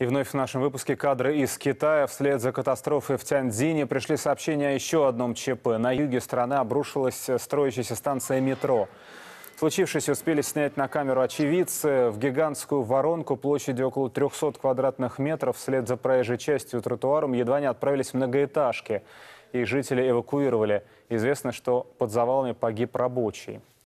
И вновь в нашем выпуске кадры из Китая. Вслед за катастрофой в Тяньцзине пришли сообщения о еще одном ЧП. На юге страны обрушилась строящаяся станция метро. Случившееся успели снять на камеру очевидцы. В гигантскую воронку площадью около 300 квадратных метров вслед за проезжей частью тротуаром едва не отправились многоэтажки. И жители эвакуировали. Известно, что под завалами погиб рабочий.